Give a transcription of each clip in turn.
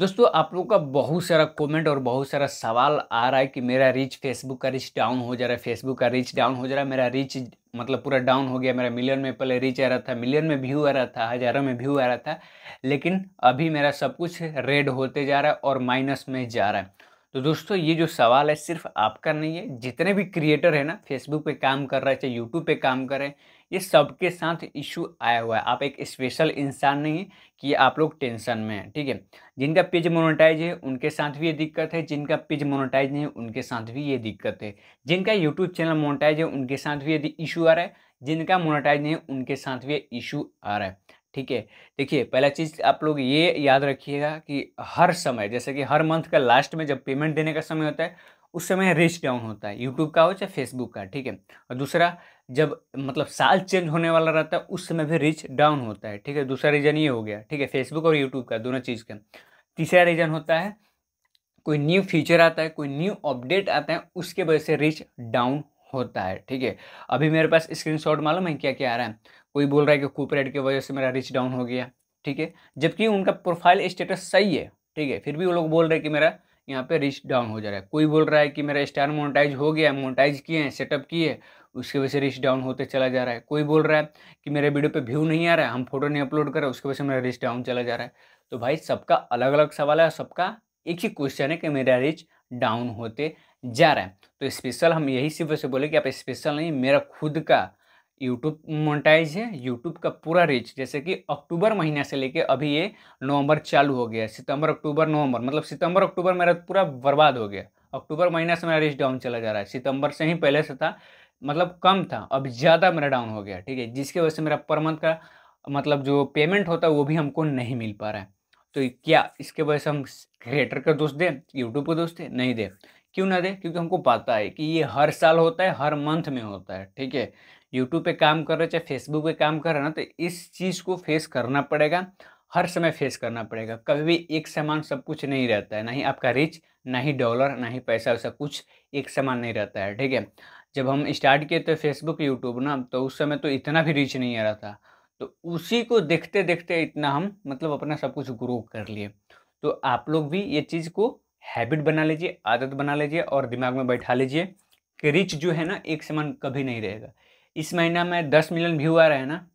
दोस्तों आप लोगों का बहुत सारा कमेंट और बहुत सारा सवाल आ रहा है कि मेरा रीच फेसबुक का रीच डाउन हो जा रहा है फेसबुक का रीच डाउन हो जा रहा है मेरा रीच मतलब पूरा डाउन हो गया मेरा मिलियन में पहले रीच आ रहा था मिलियन में व्यू आ रहा था हज़ारों में व्यू आ रहा था लेकिन अभी मेरा सब कुछ रेड होते जा रहा है और माइनस में जा रहा है तो दोस्तों ये जो सवाल है सिर्फ आपका नहीं है जितने भी क्रिएटर है ना फेसबुक पे काम कर रहा है चाहे यूट्यूब पे काम कर रहे हैं ये सबके साथ इशू आया हुआ है आप एक स्पेशल इंसान नहीं कि आप लोग टेंशन में हैं ठीक है जिनका पेज मोनोटाइज है उनके साथ भी ये दिक्कत है जिनका पेज मोनोटाइज नहीं है उनके साथ भी ये दिक्कत है जिनका यूट्यूब चैनल मोनोटाइज है उनके साथ भी ये इशू आ रहा है जिनका मोनोटाइज नहीं है उनके साथ भी ये इशू आ रहा है ठीक है देखिए पहला चीज़ आप लोग ये याद रखिएगा कि हर समय जैसे कि हर मंथ का लास्ट में जब पेमेंट देने का समय होता है उस समय रिच डाउन होता है यूट्यूब का हो चाहे फेसबुक का ठीक है और दूसरा जब मतलब साल चेंज होने वाला रहता है उस समय भी रिच डाउन होता है ठीक है दूसरा रीज़न ये हो गया ठीक है फेसबुक और यूट्यूब का दोनों चीज़ का तीसरा रीज़न होता है कोई न्यू फीचर आता है कोई न्यू अपडेट आता है उसके वजह से रिच डाउन होता है ठीक है अभी मेरे पास स्क्रीनशॉट मालूम है क्या क्या आ रहा है कोई बोल रहा है कि कॉपीराइट की वजह से मेरा रिच डाउन हो गया ठीक है जबकि उनका प्रोफाइल स्टेटस सही है ठीक है फिर भी वो लोग बोल रहे हैं कि मेरा यहाँ पे रिच डाउन हो जा रहा है कोई बोल रहा है कि मेरा स्टार मोनोटाइज हो गया मोनोटाइज किए हैं सेटअप किए उसके उसकी वजह से रिच डाउन होते चला जा रहा है कोई बोल रहा है कि मेरे वीडियो पे व्यू नहीं आ रहा है हम फोटो नहीं अपलोड कर रहे उसकी वजह से मेरा रिच डाउन चला जा रहा है तो भाई सबका अलग अलग सवाल है सबका एक ही क्वेश्चन है कि मेरा रिच डाउन होते जा रहा है तो स्पेशल हम यही सिर्फ से बोले कि आप स्पेशल नहीं मेरा खुद का यूट्यूब मोनेटाइज है यूट्यूब का पूरा रीच जैसे कि अक्टूबर महीने से लेके अभी ये नवंबर चालू हो गया सितंबर अक्टूबर नवंबर मतलब सितंबर अक्टूबर मेरा पूरा बर्बाद हो गया अक्टूबर महीना से मेरा रीच डाउन चला जा रहा है सितंबर से ही पहले से था मतलब कम था अब ज़्यादा मेरा डाउन हो गया ठीक है जिसकी वजह से मेरा पर मंथ का मतलब जो पेमेंट होता है वो भी हमको नहीं मिल पा रहा है तो क्या इसके वजह से हम क्रिएटर का दोस्त दें यूट्यूब का दोस्त दें नहीं दें क्यों ना दें क्योंकि हमको पता है कि ये हर साल होता है हर मंथ में होता है ठीक है यूट्यूब पे काम कर रहे हो चाहे फेसबुक पे काम कर रहे हो ना तो इस चीज़ को फेस करना पड़ेगा हर समय फेस करना पड़ेगा कभी भी एक समान सब कुछ नहीं रहता है ना ही आपका रिच ना ही डॉलर ना ही पैसा वैसा कुछ एक समान नहीं रहता है ठीक है जब हम स्टार्ट किए थे फेसबुक यूट्यूब ना तो उस समय तो इतना भी रीच नहीं आ रहा था तो उसी को देखते देखते इतना हम मतलब अपना सब कुछ ग्रो कर लिए तो आप लोग भी ये चीज़ को हैबिट बना लीजिए आदत बना लीजिए और दिमाग में बैठा लीजिए कि रिच जो है ना एक समान कभी नहीं रहेगा इस महीना में दस मिलियन व्यू आ रहे हैं ना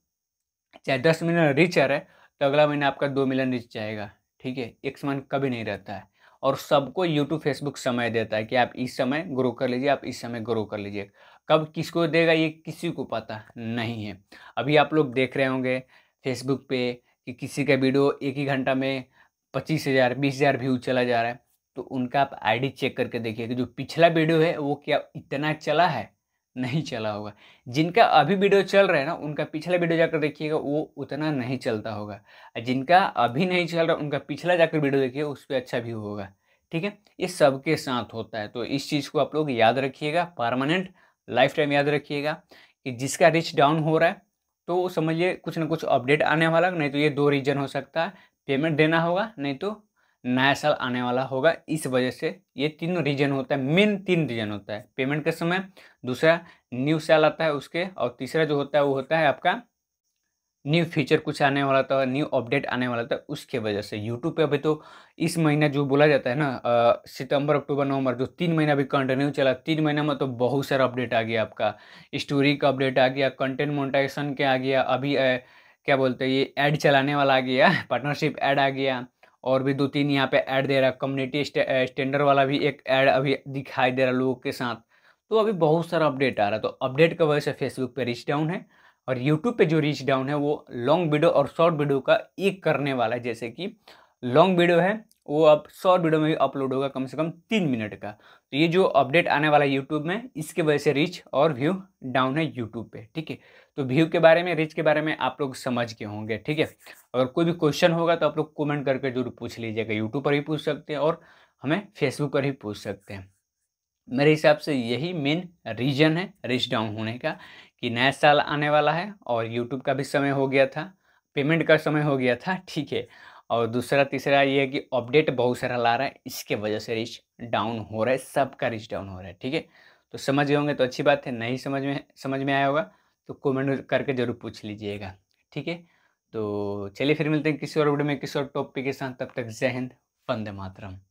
चाहे दस मिलियन रिच आ रहा है तो अगला महीना आपका दो मिलियन रिच जाएगा ठीक है एक समान कभी नहीं रहता है और सबको यूट्यूब फेसबुक समय देता है कि आप इस समय ग्रो कर लीजिए आप इस समय ग्रो कर लीजिए कब किसको देगा ये किसी को पता नहीं है अभी आप लोग देख रहे होंगे फेसबुक पे कि किसी का वीडियो एक ही घंटा में पच्चीस हज़ार बीस हज़ार व्यू चला जा रहा है तो उनका आप आईडी चेक करके देखिए कि जो पिछला वीडियो है वो क्या इतना चला है नहीं चला होगा जिनका अभी वीडियो चल रहा है ना उनका पिछला वीडियो जाकर देखिएगा वो उतना नहीं चलता होगा जिनका अभी नहीं चल रहा उनका पिछला जाकर वीडियो देखिए उस पर अच्छा व्यू होगा ठीक है ये सबके साथ होता है तो इस चीज़ को आप लोग याद रखिएगा परमानेंट लाइफ टाइम याद रखिएगा कि जिसका रिच डाउन हो रहा है तो समझिए कुछ ना कुछ अपडेट आने वाला नहीं तो ये दो रीजन हो सकता है पेमेंट देना होगा नहीं तो नया साल आने वाला होगा इस वजह से ये तीन रीजन होता है मेन तीन रीजन होता है पेमेंट के समय दूसरा न्यू साल आता है उसके और तीसरा जो होता है वो होता है आपका न्यू फीचर कुछ आने वाला था न्यू अपडेट आने वाला था उसके वजह से यूट्यूब पे अभी तो इस महीना जो बोला जाता है ना सितंबर अक्टूबर नवंबर जो तीन महीना अभी कंटिन्यू चला तीन महीना में तो बहुत सारा अपडेट आ गया आपका स्टोरी का अपडेट आ गया कंटेंट मोनिटाइजेशन के आ गया अभी आ, क्या बोलते हैं ये ऐड चलाने वाला आ गया पार्टनरशिप ऐड आ गया और भी दो तीन यहाँ पे ऐड दे रहा है कम्युनिटी स्टैंडर्ड वाला भी एक ऐड अभी दिखाई दे रहा है लोगों के साथ तो अभी बहुत सारा अपडेट आ रहा है तो अपडेट की वजह से फेसबुक पे रीच डाउन है और यूट्यूब पे जो रीच डाउन है वो लॉन्ग वीडियो और शॉर्ट वीडियो का एक करने वाला है जैसे कि लॉन्ग वीडियो है वो अब शॉर्ट वीडियो में भी अपलोड होगा कम से कम तीन मिनट का तो ये जो अपडेट आने वाला यूट्यूब में इसके वजह से रीच और व्यू डाउन है यूट्यूब पे ठीक है तो व्यू के बारे में रीच के बारे में आप लोग समझ के होंगे ठीक है अगर कोई भी क्वेश्चन होगा तो आप लोग कमेंट करके जरूर पूछ लीजिएगा यूट्यूब पर भी पूछ सकते हैं और हमें फेसबुक पर भी पूछ सकते हैं मेरे हिसाब से यही मेन रीजन है रीच डाउन होने का कि नया साल आने वाला है और यूट्यूब का भी समय हो गया था पेमेंट का समय हो गया था ठीक है और दूसरा तीसरा ये है कि अपडेट बहुत सारा ला रहा है इसके वजह से रिच डाउन हो रहा है सबका रिच डाउन हो रहा है ठीक है तो समझ गए होंगे तो अच्छी बात है नहीं समझ में समझ में आया होगा तो कमेंट करके ज़रूर पूछ लीजिएगा ठीक है तो चलिए फिर मिलते हैं किसी और वीडियो में किसी और टॉपिक के साथ तब तक जहन हिंद वंदे मातरम